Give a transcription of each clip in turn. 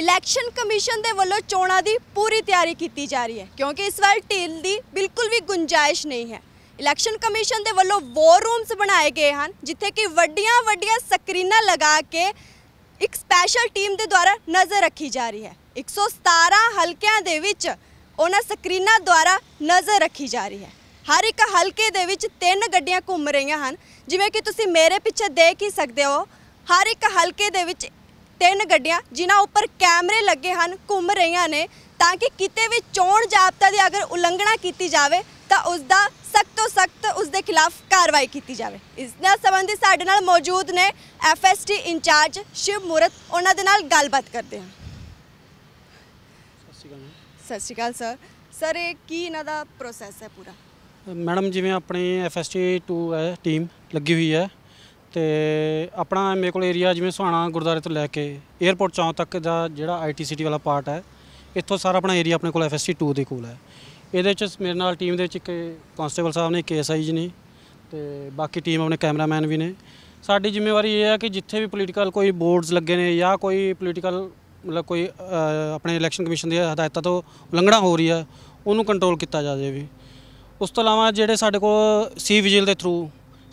election commission ਦੇ ਵੱਲੋਂ ਚੋਣਾਂ ਦੀ ਪੂਰੀ ਤਿਆਰੀ ਕੀਤੀ ਜਾ ਰਹੀ ਹੈ ਕਿਉਂਕਿ ਇਸ ਵਾਰ ਢੀਲ ਦੀ ਬਿਲਕੁਲ ਵੀ ਗੁੰਜਾਇਸ਼ ਨਹੀਂ ਹੈ ਇਲੈਕਸ਼ਨ ਕਮਿਸ਼ਨ ਦੇ ਵੱਲੋਂ ਵਾਰ ਰੂਮਸ ਬਣਾਏ ਗਏ ਹਨ ਜਿੱਥੇ ਕਿ ਵੱਡੀਆਂ ਵੱਡੀਆਂ ਸਕਰੀਨਾਂ ਲਗਾ ਕੇ ਇੱਕ ਸਪੈਸ਼ਲ ਟੀਮ ਦੇ ਦੁਆਰਾ ਨਜ਼ਰ ਰੱਖੀ ਜਾ ਰਹੀ ਹੈ 117 ਹਲਕਿਆਂ ਦੇ ਵਿੱਚ ਉਹਨਾਂ ਸਕਰੀਨਾਂ ਦੁਆਰਾ ਨਜ਼ਰ ਰੱਖੀ ਜਾ ਰਹੀ ਹੈ ਹਰ ਇੱਕ ਹਲਕੇ ਦੇ ਵਿੱਚ ਤਿੰਨ ਗੱਡੀਆਂ ਘੁੰਮ ਰਹੀਆਂ ਹਨ ਜਿਵੇਂ ਕਿ ਤੁਸੀਂ ਮੇਰੇ ਪਿੱਛੇ ਦੇਖ ਹੀ ਸਕਦੇ ਹੋ ਹਰ ਇੱਕ ਹਲਕੇ ਦੇ ਵਿੱਚ ਤਿੰਨ ਗੱਡੀਆਂ ਜਿਨ੍ਹਾਂ ਉੱਪਰ ਕੈਮਰੇ ਲੱਗੇ ਹਨ ਘੁੰਮ ਰਹੀਆਂ ਨੇ ਤਾਂ ਕਿ ਕਿਤੇ ਵੀ ਚੋਣ ਜ਼ਾਬਤਾ ਦੀ ਅਗਰ ਉਲੰਘਣਾ ਕੀਤੀ ਜਾਵੇ ਤਾਂ ਉਸ ਦਾ ਸਖਤ ਤੋਂ ਸਖਤ ਉਸ ਦੇ ਖਿਲਾਫ ਕਾਰਵਾਈ ਕੀਤੀ ਜਾਵੇ ਇਸ ਨਾਲ ਸੰਬੰਧੀ ਸਾਡੇ ਨਾਲ ਮੌਜੂਦ ਨੇ ਐਫਐਸਟੀ ਇੰਚਾਰਜ ਸ਼ਿਵ ਮੂਰਤ ਉਹਨਾਂ ਦੇ ਨਾਲ ਗੱਲਬਾਤ ਕਰਦੇ ਹਾਂ ਸਤਿ ਸ਼੍ਰੀ ਅਕਾਲ ਸਰ ਸਰ ਇਹ ਕੀ ਇਹਨਾਂ ਦਾ ਪ੍ਰੋਸੈਸ ਹੈ ਪੂਰਾ ਮੈਡਮ ਜਿਵੇਂ ਆਪਣੇ ਐਫਐਸਟੀ 2 ਹੈ ਟੀਮ ਲੱਗੀ ਹੋਈ ਹੈ ਤੇ ਆਪਣਾ ਮੇਰੇ ਕੋਲ ਏਰੀਆ ਜਿਵੇਂ ਸੁਹਾਣਾ ਗੁਰਦਾਰੇ ਤੋਂ ਲੈ ਕੇ 에어ਪੋਰਟ ਚੌਂ ਤੱਕ ਦਾ ਜਿਹੜਾ ਆਈਟੀਸੀਟੀ ਵਾਲਾ ਪਾਰਟ ਹੈ ਇੱਥੋਂ ਸਾਰਾ ਆਪਣਾ ਏਰੀਆ ਆਪਣੇ ਕੋਲ ਐਫਐਸਟੀ 2 ਦੇ ਕੋਲ ਹੈ ਇਹਦੇ ਵਿੱਚ ਮੇਰੇ ਨਾਲ ਟੀਮ ਦੇ ਵਿੱਚ ਇੱਕ ਕਨਸਟੇਬਲ ਸਾਹਿਬ ਨੇ ਕੇਐਸਆਈ ਜੀ ਨੇ ਤੇ ਬਾਕੀ ਟੀਮ ਆਪਣੇ ਕੈਮਰਾਮੈਨ ਵੀ ਨੇ ਸਾਡੀ ਜ਼ਿੰਮੇਵਾਰੀ ਇਹ ਹੈ ਕਿ ਜਿੱਥੇ ਵੀ ਪੋਲੀਟੀਕਲ ਕੋਈ ਬੋਰਡਸ ਲੱਗੇ ਨੇ ਜਾਂ ਕੋਈ ਪੋਲੀਟੀਕਲ ਮਤਲਬ ਕੋਈ ਆਪਣੇ ਇਲੈਕਸ਼ਨ ਕਮਿਸ਼ਨ ਦੀ ਹਦਾਇਤਾਂ ਤੋਂ ਉਲੰਘਣਾ ਹੋ ਰਹੀ ਹੈ ਉਹਨੂੰ ਕੰਟਰੋਲ ਕੀਤਾ ਜਾ ਜਾਵੇ ਉਸ ਤੋਂ ਇਲਾਵਾ ਜਿਹੜੇ ਸਾਡੇ ਕੋਲ ਸੀ ਵਿਜੀਲ ਦੇ ਥਰੂ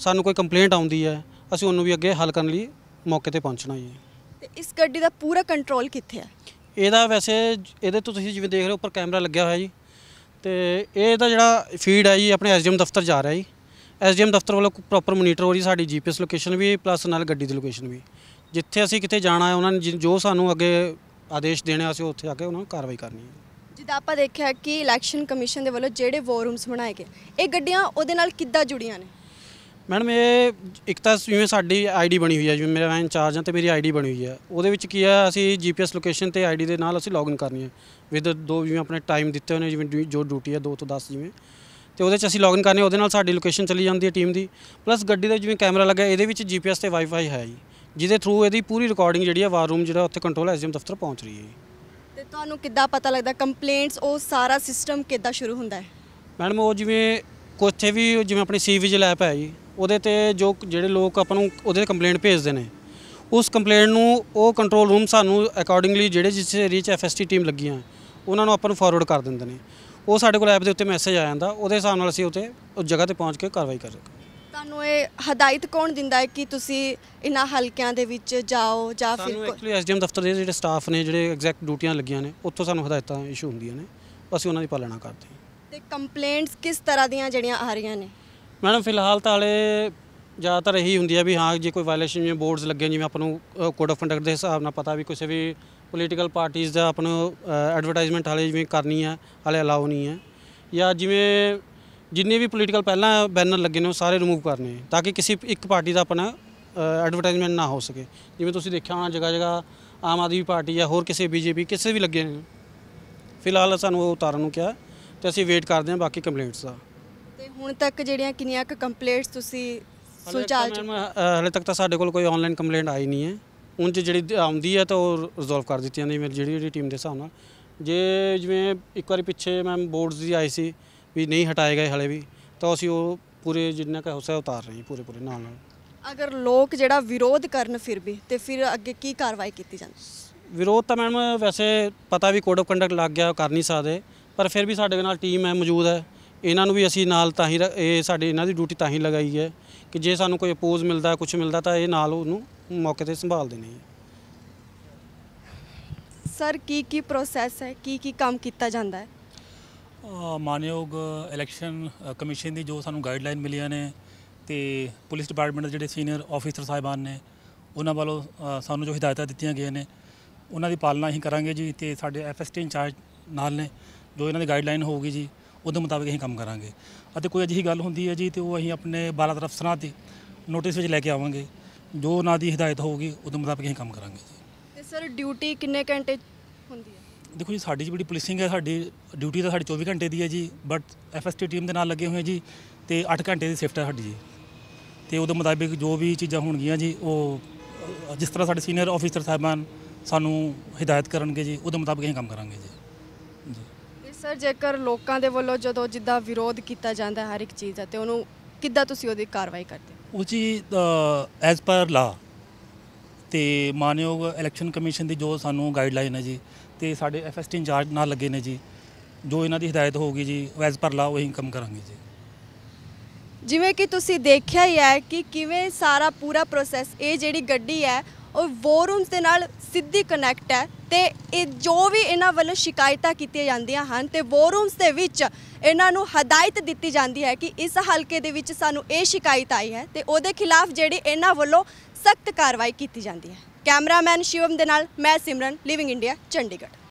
ਸਾਨੂੰ ਕੋਈ ਕੰਪਲੇਂਟ ਆਉਂਦੀ ਹੈ ਅਸੀਂ ਉਹਨੂੰ ਵੀ ਅੱਗੇ ਹੱਲ ਕਰਨ ਲਈ ਮੌਕੇ ਤੇ ਪਹੁੰਚਣਾ ਹੈ ਤੇ ਇਸ ਗੱਡੀ ਦਾ ਪੂਰਾ ਕੰਟਰੋਲ ਕਿੱਥੇ ਹੈ ਇਹਦਾ ਵੈਸੇ ਇਹਦੇ ਤੋਂ ਤੁਸੀਂ ਜਿਵੇਂ ਦੇਖ ਰਹੇ ਹੋ ਉੱਪਰ ਕੈਮਰਾ ਲੱਗਿਆ ਹੋਇਆ ਜੀ ਤੇ ਇਹ ਦਾ ਜਿਹੜਾ ਫੀਡ ਹੈ ਜੀ ਆਪਣੇ ਐਸਡੀਐਮ ਦਫ਼ਤਰ ਜਾ ਰਿਹਾ ਜੀ ਐਸਡੀਐਮ ਦਫ਼ਤਰ ਵੱਲੋਂ ਪ੍ਰੋਪਰ ਮੋਨੀਟਰ ਹੋ ਰਹੀ ਸਾਡੀ ਜੀਪੀਐਸ ਲੋਕੇਸ਼ਨ ਵੀ ਪਲੱਸ ਨਾਲ ਗੱਡੀ ਦੀ ਲੋਕੇਸ਼ਨ ਵੀ ਜਿੱਥੇ ਅਸੀਂ ਕਿਤੇ ਜਾਣਾ ਹੈ ਉਹਨਾਂ ਨੇ ਜੋ ਸਾਨੂੰ ਅੱਗੇ ਆਦੇਸ਼ ਦੇਣੇ ਅਸੀਂ ਉੱਥੇ ਜਾ ਕੇ ਉਹਨਾਂ ਨੂੰ ਕਾਰਵਾਈ ਕਰਨੀ ਹੈ ਜਿੱਦਾਂ ਆਪਾਂ ਦੇਖਿਆ ਕਿ ਇਲੈਕਸ਼ਨ ਕਮਿਸ਼ਨ ਦੇ ਵੱਲੋਂ ਜਿਹੜੇ ਵਾਰ ਰੂਮਸ ਬਣਾਏ ਗਏ ਇਹ ਗੱਡੀਆਂ ਉਹਦੇ ਨਾਲ ਕਿੱਦਾਂ ਜੁੜੀਆਂ ਨੇ ਮੈਡਮ ਇਹ ਇੱਕ ਤਾਂ ਜਿਵੇਂ ਸਾਡੀ ਆਈਡੀ ਬਣੀ ਹੋਈ ਹੈ ਜਿਵੇਂ ਮੇਰਾ ਮੈਂ ਇੰਚਾਰਜ ਹਾਂ ਤੇ ਮੇਰੀ ਆਈਡੀ ਬਣੀ ਹੋਈ ਹੈ ਉਹਦੇ ਵਿੱਚ ਕੀ ਹੈ ਅਸੀਂ ਜੀਪੀਐਸ ਲੋਕੇਸ਼ਨ ਤੇ ਆਈਡੀ ਦੇ ਨਾਲ ਅਸੀਂ ਲੌਗਇਨ ਕਰਨੀ ਹੈ ਵਿਦ ਦੋ ਜਿਵੇਂ ਆਪਣੇ ਟਾਈਮ ਦਿੱਤੇ ਹੋਏ ਨੇ ਜਿਵੇਂ ਜੋ ਡਿਊਟੀ ਹੈ 2 ਤੋਂ 10 ਜਿਵੇਂ ਤੇ ਉਹਦੇ 'ਚ ਅਸੀਂ ਲੌਗਇਨ ਕਰਨੇ ਉਹਦੇ ਨਾਲ ਸਾਡੀ ਲੋਕੇਸ਼ਨ ਚਲੀ ਜਾਂਦੀ ਹੈ ਟੀਮ ਦੀ ਪਲੱਸ ਗੱਡੀ ਦਾ ਜਿਵੇਂ ਕੈਮਰਾ ਲੱਗਾ ਇਹਦੇ ਵਿੱਚ ਜੀਪੀਐਸ ਤੇ ਵਾਈਫਾਈ ਹੈ ਜੀ ਜਿਹਦੇ ਥਰੂ ਇਹਦੀ ਪੂਰੀ ਰਿਕਾਰਡਿੰਗ ਜਿਹੜੀ ਹੈ ਵਾਰ ਰੂਮ ਜਿਹੜਾ ਉੱਥੇ ਕੰਟਰੋਲ ਐਸਡੀਐਮ ਦਫ਼ਤਰ ਪਹੁੰਚ ਰਹੀ ਹੈ ਤੇ ਤੁਹਾਨੂੰ ਕਿੱਦਾਂ ਪਤਾ ਲੱਗਦਾ ਕੰਪਲੇਂਟਸ ਉਹ ਸਾਰਾ ਸਿਸਟਮ ਕਿੱਦਾਂ ਸ਼ੁਰੂ ਹੁੰਦਾ ਹੈ ਮੈਡਮ ਉਹ ਜਿਵੇਂ ਕੋਥੇ ਵੀ ਜਿਵੇਂ ਆਪਣੀ ਸੀ ਲੈਪ ਹੈ ਜੀ ਉਹਦੇ ਤੇ ਜੋ ਜਿਹੜੇ ਲੋਕ ਆਪਾਂ ਨੂੰ ਉਹਦੇ ਕੰਪਲੇਂਟ ਭੇਜਦੇ ਨੇ ਉਸ ਕੰਪਲੇਂਟ ਨੂੰ ਉਹ ਕੰਟਰੋਲ ਰੂਮ ਸਾਨੂੰ ਅਕੋਰਡਿੰਗਲੀ ਜਿਹੜੇ ਜਿਸ ਰੀਚ ਐਫਐਸਟੀ ਟੀਮ ਲੱਗੀਆਂ ਉਹਨਾਂ ਨੂੰ ਆਪਾਂ ਨੂੰ ਫਾਰਵਰਡ ਕਰ ਦਿੰਦੇ ਨੇ ਉਹ ਸਾਡੇ ਕੋਲ ਐਪ ਦੇ ਉੱਤੇ ਮੈਸੇਜ ਆ ਜਾਂਦਾ ਉਹਦੇ ਹਿਸਾਬ ਨਾਲ ਅਸੀਂ ਉੱਤੇ ਉਸ ਜਗ੍ਹਾ ਤੇ ਪਹੁੰਚ ਕੇ ਕਾਰਵਾਈ ਕਰ ਸਕਦੇ ਤੁਹਾਨੂੰ ਇਹ ਹਦਾਇਤ ਕੌਣ ਦਿੰਦਾ ਹੈ ਕਿ ਤੁਸੀਂ ਇਹਨਾਂ ਹਲਕਿਆਂ ਦੇ ਵਿੱਚ ਜਾਓ ਜਾਂ ਫਿਰ ਸਾਨੂੰ ਐਕਚੁਅਲੀ ਐਸਡੀਐਮ ਦਫ਼ਤਰ ਦੇ ਜਿਹੜੇ ਸਟਾਫ ਨੇ ਜਿਹੜੇ ਐਗਜ਼ੈਕਟ ਡਿਊਟੀਆਂ ਲੱਗੀਆਂ ਨੇ ਉੱਥੋਂ ਸਾਨੂੰ ਹਦਾਇਤਾਂ ਇਸ਼ੂ ਹੁੰਦੀਆਂ ਨੇ ਅਸੀਂ ਉਹਨਾਂ ਦੀ ਪਾਲਣਾ ਕਰਦੇ ਹਾਂ ਤੇ ਕੰਪਲੇਂਟਸ ਕਿਸ ਤਰ੍ਹਾਂ ਦੀਆਂ ਜਿਹੜੀਆਂ ਆ ਰਹੀਆਂ ਨੇ ਮੈਡਮ ਫਿਲਹਾਲ ਤਾਂ ਹਲੇ ਜ਼ਿਆਦਾਤਰ ਇਹੀ ਹੁੰਦੀ ਹੈ ਵੀ ਹਾਂ ਜੇ ਕੋਈ ਵਾਇਲੇਸ਼ਨ ਜਿਵੇਂ ਬੋਰਡਸ ਲੱਗੇ ਜਿਵੇਂ ਆਪਾਂ ਨੂੰ ਕੋਡ ਆਫ ਕੰਡਕਟ ਦੇ ਹਿਸਾਬ ਨਾਲ ਪਤਾ ਵੀ ਕਿਸੇ ਵੀ ਪੋਲੀਟੀਕਲ ਪਾਰਟੀਆਂ ਦਾ ਆਪਾਂ ਨੂੰ ਐਡਵਰਟਾਈਜ਼ਮੈਂਟ ਹਲੇ ਜਿਵੇਂ ਕਰਨੀ ਹੈ ਹਲੇ ਅਲਾਉ ਨਹੀਂ ਹੈ ਜਾਂ ਜਿਵੇਂ ਜਿੰਨੇ ਵੀ ਪੋਲੀਟੀਕਲ ਪਹਿਲਾਂ ਬੈਨਰ ਲੱਗੇ ਨੇ ਉਹ ਸਾਰੇ ਰਿਮੂਵ ਕਰਨੇ ਤਾਂ ਕਿ ਕਿਸੇ ਇੱਕ ਪਾਰਟੀ ਦਾ ਆਪਣਾ ਐਡਵਰਟਾਈਜ਼ਮੈਂਟ ਨਾ ਹੋ ਸਕੇ ਜਿਵੇਂ ਤੁਸੀਂ ਦੇਖਿਆ ਹੋਣਾ ਜਗਾ ਜਗਾ ਆਮ ਆਦਮੀ ਪਾਰਟੀ ਜਾਂ ਹੋਰ ਕਿਸੇ ਬੀਜੇਪੀ ਕਿਸੇ ਵੀ ਲੱਗੇ ਨੇ ਫਿਲਹਾਲ ਸਾਨੂੰ ਉਹ ਉਤਾਰਨ ਨੂੰ ਕਿਹਾ ਤੇ ਅਸੀਂ ਵੇਟ ਕਰਦੇ ਹਾਂ ਬਾਕੀ ਕੰਪਲੇਂਟਸ ਦਾ ਤੇ ਹੁਣ ਤੱਕ ਜਿਹੜੀਆਂ ਕਿੰਨੀਆਂ ਕੁ ਕੰਪਲੇਂਟਸ ਤੁਸੀਂ ਸੁਲਝਾ ਚੁੱਕੇ ਹਲੇ ਤੱਕ ਤਾਂ ਸਾਡੇ ਕੋਲ ਕੋਈ ਆਨਲਾਈਨ ਕੰਪਲੇਂਟ ਆਈ ਨਹੀਂ ਹੈ ਉਂਝ ਜਿਹੜੀ ਆਉਂਦੀ ਹੈ ਤਾਂ ਉਹ ਰਿਜ਼ੋਲਵ ਕਰ ਦਿੱਤੀਆਂ ਨੇ ਮੇਰੀ ਜਿਹੜੀ ਜਿਹੜੀ ਟੀਮ ਦੇ ਹਿਸਾਬ ਨਾਲ ਜੇ ਜਿਵੇਂ ਇੱਕ ਵਾਰੀ ਪਿੱਛੇ ਮੈਮ ਬੋਰਡਸ ਦੀ ਆਈ ਸੀ ਵੀ ਨਹੀਂ ਹਟਾਏ ਗਏ ਹਲੇ ਵੀ ਤਾਂ ਅਸੀਂ ਉਹ ਪੂਰੇ ਜਿੰਨਾ ਕਾ ਹੁਸਾ ਉਤਾਰ ਰਹੇ ਪੂਰੇ ਪੂਰੇ ਨਾਲ ਨਾਲ ਅਗਰ ਲੋਕ ਜਿਹੜਾ ਵਿਰੋਧ ਕਰਨ ਫਿਰ ਵੀ ਤੇ ਫਿਰ ਅੱਗੇ ਕੀ ਕਾਰਵਾਈ ਕੀਤੀ ਜਾਂਦੀ ਵਿਰੋਧ ਤਾਂ ਮੈਮ ਵੈਸੇ ਪਤਾ ਵੀ ਕੋਡ ਆਫ ਕੰਡਕਟ ਲੱਗ ਗਿਆ ਕਰ ਨਹੀਂ ਸਕਦੇ ਪਰ ਫਿਰ ਵੀ ਸਾਡੇ ਨਾਲ ਟੀਮ ਹੈ ਮੌਜੂਦ ਹੈ ਇਹਨਾਂ ਨੂੰ ਵੀ ਅਸੀਂ ਨਾਲ ਤਾਂ ਹੀ ਇਹ ਸਾਡੇ ਇਹਨਾਂ ਦੀ ਡਿਊਟੀ ਤਾਂ ਹੀ ਲਗਾਈ ਹੈ ਕਿ ਜੇ ਸਾਨੂੰ ਕੋਈ ਅਪੋਜ਼ ਮਿਲਦਾ ਕੁਝ ਮਿਲਦਾ ਤਾਂ ਇਹ ਨਾਲ ਉਹਨੂੰ ਮੌਕੇ ਤੇ ਸੰਭਾਲ ਦੇਣੀ ਹੈ ਸਰ ਕੀ ਕੀ ਪ੍ਰੋਸੈਸ ਹੈ ਕੀ ਕੀ ਕੰਮ ਕੀਤਾ ਜਾਂਦਾ ਹੈ ਮਾਨਯੋਗ ਇਲੈਕਸ਼ਨ ਕਮਿਸ਼ਨ ਦੀ ਜੋ ਸਾਨੂੰ ਗਾਈਡਲਾਈਨ ਮਿਲੀਆਂ ਨੇ ਤੇ ਪੁਲਿਸ ਡਿਪਾਰਟਮੈਂਟ ਦੇ ਜਿਹੜੇ ਸੀਨੀਅਰ ਆਫੀਸਰ ਸਾਹਿਬਾਨ ਨੇ ਉਹਨਾਂ ਵੱਲੋਂ ਸਾਨੂੰ ਜੋ ਹਦਾਇਤਾਂ ਦਿੱਤੀਆਂ ਗਈਆਂ ਨੇ ਉਹਨਾਂ ਦੀ ਪਾਲਣਾ ਅਸੀਂ ਕਰਾਂਗੇ ਜੀ ਤੇ ਸਾਡੇ ਐਫਐਸਟੀ ਇੰਚਾਰਜ ਨਾਲ ਨੇ ਜੋ ਇਹਨਾਂ ਦੀ ਗਾਈਡਲਾਈਨ ਹੋਊਗੀ ਜੀ ਉਹਦੇ ਮੁਤਾਬਕ ਅਸੀਂ ਕੰਮ ਕਰਾਂਗੇ ਅਤੇ ਕੋਈ ਅਜਿਹੀ ਗੱਲ ਹੁੰਦੀ ਹੈ ਜੀ ਤੇ ਉਹ ਅਸੀਂ ਆਪਣੇ ਬਾਲਾ ਤਰਫ ਸਰਾਂ ਤੇ ਨੋਟਿਸ ਵਿੱਚ ਲੈ ਕੇ ਆਵਾਂਗੇ ਜੋ ਉਹਨਾਂ ਦੀ ਹਦਾਇਤ ਹੋਊਗੀ ਉਹਦੇ ਮੁਤਾਬਕ ਅਸੀਂ ਕੰਮ ਕਰਾਂਗੇ ਜੀ ਤੇ ਸਰ ਡਿਊਟੀ ਕਿੰਨੇ ਘੰਟੇ ਹੁੰਦੀ ਹੈ ਦੇਖੋ ਜੀ ਸਾਡੀ ਜਿਹੜੀ ਪੁਲਿਸਿੰਗ ਹੈ ਸਾਡੀ ਡਿਊਟੀ ਤਾਂ ਸਾਡੀ 24 ਘੰਟੇ ਦੀ ਹੈ ਜੀ ਬਟ ਐਫਐਸਟੀ ਟੀਮ ਦੇ ਨਾਲ ਲੱਗੇ ਹੋਏ ਜੀ ਤੇ 8 ਘੰਟੇ ਦੀ ਸ਼ਿਫਟ ਹੈ ਸਾਡੀ ਜੀ ਤੇ ਉਹਦੇ ਮੁਤਾਬਕ ਜੋ ਵੀ ਚੀਜ਼ਾਂ ਹੋਣਗੀਆਂ ਜੀ ਉਹ ਜਿਸ ਤਰ੍ਹਾਂ ਸਾਡੇ ਸੀਨੀਅਰ ਆਫੀਸਰ ਸਾਹਿਬਾਨ ਸਾਨੂੰ ਹਦਾਇਤ ਕਰਨਗੇ ਜੀ ਉਹਦੇ ਮੁਤਾਬਕ ਅਸੀਂ ਕੰਮ ਕਰਾਂਗੇ ਜੀ ਜੀ ਸਰ ਜੇਕਰ ਲੋਕਾਂ ਦੇ ਵੱਲੋਂ ਜਦੋਂ ਜਿੱਦਾਂ ਵਿਰੋਧ ਕੀਤਾ ਜਾਂਦਾ ਹਰ ਇੱਕ ਚੀਜ਼ ਦਾ ਤੇ ਉਹਨੂੰ ਕਿੱਦਾਂ ਤੁਸੀਂ ਉਹਦੀ ਕਾਰਵਾਈ ਕਰਦੇ ਹੋ ਉਹ ਜੀ ਐਜ਼ ਪਰ ਲਾ ਤੇ ਮਾਨਯੋਗ ਇਲੈਕਸ਼ਨ ਕਮਿਸ਼ਨ ਦੀ ਜੋ ਸਾਨੂੰ ਗਾਈਡਲਾਈਨ ਹੈ ਜੀ ਤੇ ਸਾਡੇ ਐਫਐਸਟੀ ਇੰਚਾਰਜ ਨਾਲ ਲੱਗੇ ਨੇ ਜੀ ਜੋ ਇਹਨਾਂ ਦੀ ਹਦਾਇਤ ਹੋਊਗੀ ਜੀ ਐਜ਼ ਪਰ ਲਾ ਉਹੀ ਕੰਮ ਕਰਾਂਗੇ ਜੀ ਜਿਵੇਂ ਕਿ ਤੁਸੀਂ ਦੇਖਿਆ ਹੀ ਹੈ ਕਿ ਕਿਵੇਂ ਸਾਰਾ ਪੂਰਾ ਪ੍ਰੋਸੈਸ ਇਹ ਜਿਹੜੀ ਗੱਡੀ ਹੈ ਵਾਰ ਰੂਮਸ ਦੇ ਨਾਲ ਸਿੱਧੀ ਕਨੈਕਟ ਹੈ ਤੇ ਇਹ ਜੋ ਵੀ ਇਹਨਾਂ ਵੱਲੋਂ ਸ਼ਿਕਾਇਤਾਂ ਕੀਤੀਆਂ ਜਾਂਦੀਆਂ ਹਨ ਤੇ ਵਾਰ ਰੂਮਸ ਦੇ ਵਿੱਚ ਇਹਨਾਂ ਨੂੰ ਹਦਾਇਤ ਦਿੱਤੀ ਜਾਂਦੀ ਹੈ ਕਿ ਇਸ ਹਲਕੇ ਦੇ ਵਿੱਚ ਸਾਨੂੰ ਇਹ ਸ਼ਿਕਾਇਤ ਆਈ ਹੈ ਤੇ ਉਹਦੇ ਖਿਲਾਫ ਜਿਹੜੀ ਇਹਨਾਂ ਵੱਲੋਂ ਸਖਤ ਕਾਰਵਾਈ ਕੀਤੀ ਜਾਂਦੀ ਹੈ ਕੈਮਰਾਮੈਨ ਸ਼ਿਵਮ ਦੇ ਨਾਲ ਮੈਂ ਸਿਮਰਨ ਲਿਵਿੰਗ ਇੰਡੀਆ ਚੰਡੀਗੜ੍ਹ